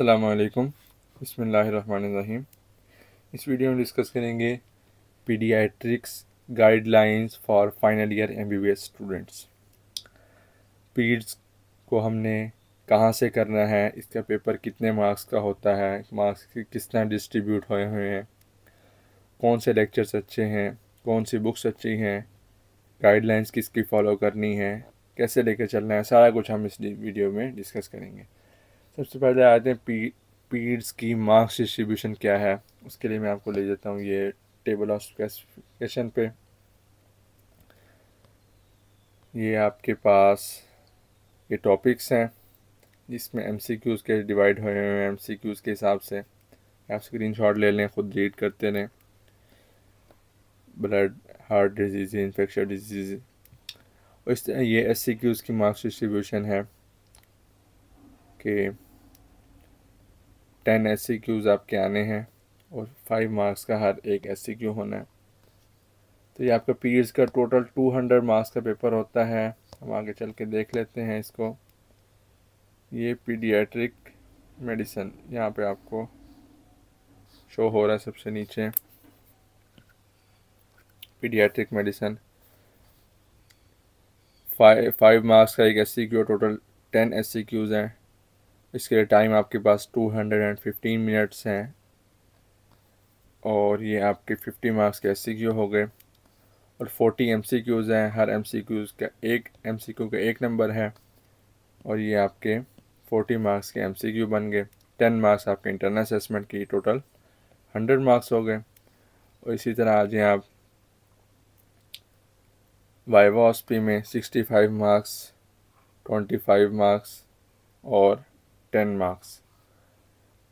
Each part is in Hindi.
अल्लाम बसमीम इस वीडियो में डिस्कस करेंगे paediatrics guidelines for final year MBBS students paeds को हमने कहाँ से करना है इसका पेपर कितने मार्क्स का होता है मार्क्स किस तरह डिस्ट्रीब्यूट हुए हुए हैं कौन से लेक्चर्स अच्छे हैं कौन सी बुक्स अच्छी हैं गाइडलाइंस किसकी फ़ॉलो करनी है कैसे लेकर चलना है सारा कुछ हम इस वीडियो में डिस्कस करेंगे सबसे पहले आते हैं पी पीड्स की मार्क्स डिस्ट्रीब्यूशन क्या है उसके लिए मैं आपको ले जाता हूँ ये टेबल ऑफ स्पेसिफिकेशन पे ये आपके पास ये टॉपिक्स हैं जिसमें एम सी क्यूज़ के डिवाइड हुए हुए हैं एम सी क्यूज़ के हिसाब से आप स्क्रीन शॉट ले लें खुद रीड करते रहें blood heart disease infection disease इस तरह ये एस सी क्यूज़ की मार्क्स डिस्ट्रीब्यूशन है कि टेन एस सी क्यूज़ आपके आने हैं और फाइव मार्क्स का हर एक एस सी क्यू होना है तो ये आपका पीरियड्स का टोटल टू हंड्रेड मार्क्स का पेपर होता है हम आगे चल के देख लेते हैं इसको ये पीडियाट्रिक मेडिसन यहाँ पे आपको शो हो रहा है सबसे नीचे paediatric medicine five five marks का एक S C Q total ten S C Qs हैं इसके लिए टाइम आपके पास 215 मिनट्स हैं और ये आपके 50 मार्क्स के एस हो गए और 40 एम हैं हर एम का एक एम का एक नंबर है और ये आपके 40 मार्क्स के एम बन गए 10 मार्क्स आपके इंटरनल असेसमेंट की टोटल 100 मार्क्स हो गए और इसी तरह आज आप वाइवा ऑस्पी में 65 मार्क्स 25 मार्क्स और टेन मार्क्स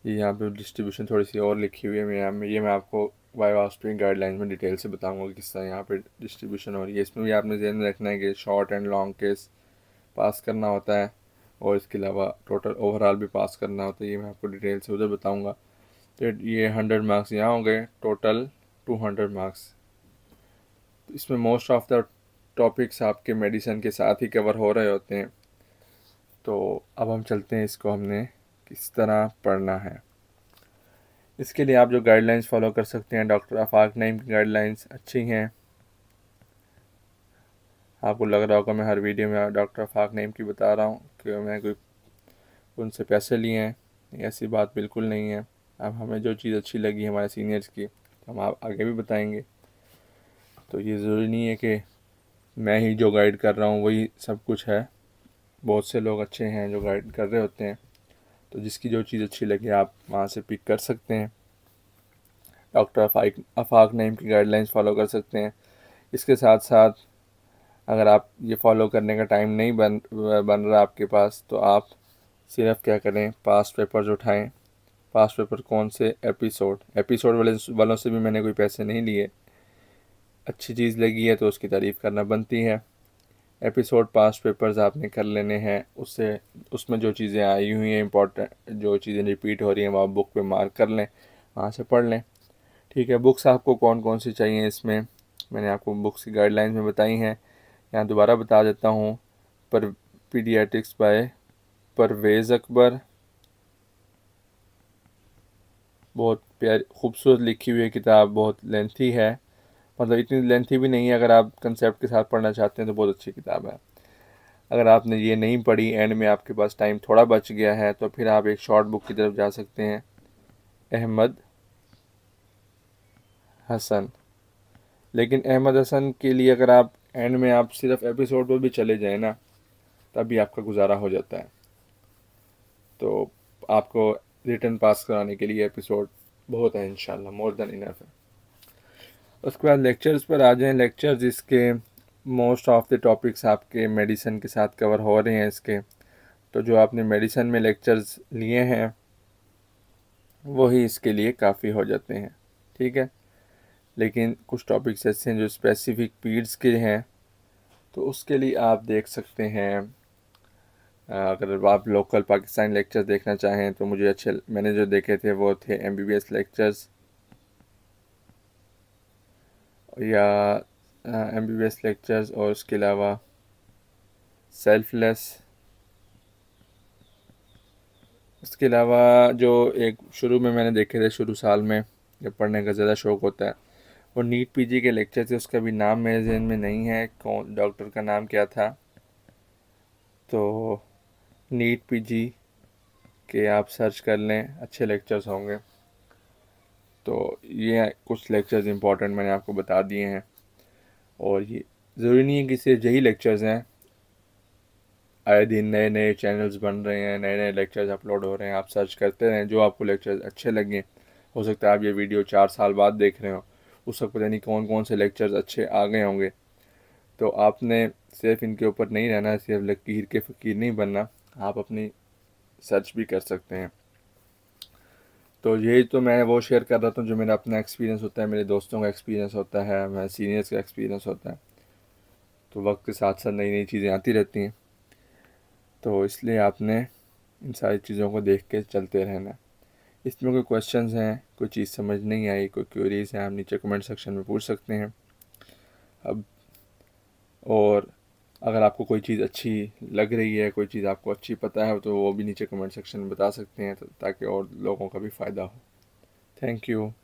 ये यहाँ पे डिस्ट्रीब्यूशन थोड़ी सी और लिखी हुई है मैं यहाँ ये मैं आपको वाई वास्पिंग गाइडलाइन में डिटेल से बताऊंगा किस तरह यहाँ पे डिस्ट्रीब्यूशन हो रही है इसमें भी आपने जेन में रखना है कि short and long case pass करना होता है और इसके अलावा टोटल ओवरऑल भी पास करना होता है ये मैं आपको डिटेल से उधर बताऊँगा तो ये हंड्रेड मार्क्स यहाँ होंगे टोटल टू हंड्रेड मार्क्स इसमें मोस्ट ऑफ द टॉपिक्स आपके मेडिसिन के साथ ही कवर हो रहे होते हैं तो अब हम चलते हैं इसको हमने किस तरह पढ़ना है इसके लिए आप जो गाइडलाइंस फॉलो कर सकते हैं डॉक्टर आफाक नईम की गाइडलाइंस अच्छी हैं आपको लग रहा होगा मैं हर वीडियो में डॉक्टर आफाक नईम की बता रहा हूँ कि मैं कोई उनसे पैसे लिए हैं ऐसी बात बिल्कुल नहीं है अब हमें जो चीज़ अच्छी लगी हमारे सीनियर्स की तो हम आप आगे भी बताएंगे तो ये ज़रूरी नहीं है कि मैं ही जो गाइड कर रहा हूँ वही सब कुछ है बहुत से लोग अच्छे हैं जो गाइड कर रहे होते हैं तो जिसकी जो चीज़ अच्छी लगे आप वहाँ से पिक कर सकते हैं डॉक्टर अफाक अफाक नईम की गाइडलाइंस फॉलो कर सकते हैं इसके साथ साथ अगर आप ये फॉलो करने का टाइम नहीं बन बन रहा आपके पास तो आप सिर्फ क्या करें पास्ट पेपर्स उठाएं पास्ट पेपर कौन से एपिसोड एपिसोड वाले वालों से भी मैंने कोई पैसे नहीं लिए अच्छी चीज़ लगी है तो उसकी तारीफ़ करना बनती है एपिसोड पास पेपर्स आपने कर लेने हैं उससे उसमें जो चीज़ें आई हुई हैं इंपॉर्टेंट जो चीज़ें रिपीट हो रही हैं वो आप बुक पे मार्क कर लें वहाँ से पढ़ लें ठीक है बुक्स आपको कौन कौन सी चाहिए इसमें मैंने आपको बुक्स की गाइडलाइंस में बताई हैं यहाँ दोबारा बता देता हूँ पर पीडियाटिक्स बाय परवेज़ अकबर बहुत प्यारी खूबसूरत लिखी हुई किताब बहुत लेंथी है मतलब इतनी लेंथी भी नहीं है अगर आप कंसेप्ट के साथ पढ़ना चाहते हैं तो बहुत अच्छी किताब है अगर आपने ये नहीं पढ़ी एंड में आपके पास टाइम थोड़ा बच गया है तो फिर आप एक शॉर्ट बुक की तरफ जा सकते हैं अहमद हसन लेकिन अहमद हसन के लिए अगर आप एंड में आप सिर्फ एपिसोड पर भी चले जाएँ ना तभी आपका गुजारा हो जाता है तो आपको रिटर्न पास कराने के लिए एपिसोड बहुत है इन मोर देन इनफ है उसके बाद लेक्चर्स पर आ जाएँ लेक्चर्स इसके मोस्ट ऑफ द टॉपिक्स आपके मेडिसन के साथ कवर हो रहे हैं इसके तो जो आपने मेडिसन में लेक्चर्स लिए हैं वही इसके लिए काफ़ी हो जाते हैं ठीक है लेकिन कुछ टॉपिक्स ऐसे हैं जो स्पेसिफिक पीरियड्स के हैं तो उसके लिए आप देख सकते हैं अगर आप लोकल पाकिस्तानी लेक्चर्स देखना चाहें तो मुझे अच्छे मैंने जो देखे थे वो थे M B B S lectures या M B B S lectures और उसके अलावा सेल्फलेस उसके अलावा जो एक शुरू में मैंने देखे थे शुरू साल में जब पढ़ने का ज़्यादा शौक़ होता है वो नीट पीजी के लेक्चर थे उसका भी नाम मेरे जहन में नहीं है कौन डॉक्टर का नाम क्या था तो नीट पीजी के आप सर्च कर लें अच्छे लेक्चर्स होंगे तो ये कुछ लेक्चर्स इंपॉर्टेंट मैंने आपको बता दिए हैं और ये ज़रूरी नहीं है कि सिर्फ यही लेक्चर्स हैं आए दिन नए नए चैनल्स बन रहे हैं नए नए लेक्चर्स अपलोड हो रहे हैं आप सर्च करते रहें जो आपको लेक्चर्स अच्छे लगे हो सकता है आप ये वीडियो चार साल बाद देख रहे हो उस वक्त पता नहीं कौन कौन से लेक्चर्स अच्छे आ गए होंगे तो आपने सिर्फ इनके ऊपर नहीं रहना सिर्फ लकीर के फ़कीर नहीं बनना आप अपनी सर्च भी कर सकते हैं तो यही तो मैं वो शेयर कर रहा था जो मेरा अपना एक्सपीरियंस होता है मेरे दोस्तों का एक्सपीरियंस होता है मेरे सीनियर्स का एक्सपीरियंस होता है तो वक्त के साथ साथ नई नई चीज़ें आती रहती हैं तो इसलिए आपने इन सारी चीज़ों को देख के चलते रहना इसमें कोई क्वेश्चन हैं कोई चीज़ समझ नहीं आई कोई क्यूरीज हैं आप नीचे कमेंट सेक्शन में पूछ सकते हैं अब और अगर आपको कोई चीज़ अच्छी लग रही है कोई चीज़ आपको अच्छी पता है तो वो भी नीचे कमेंट सेक्शन में बता सकते हैं तो ताकि और लोगों का भी फ़ायदा हो थैंक यू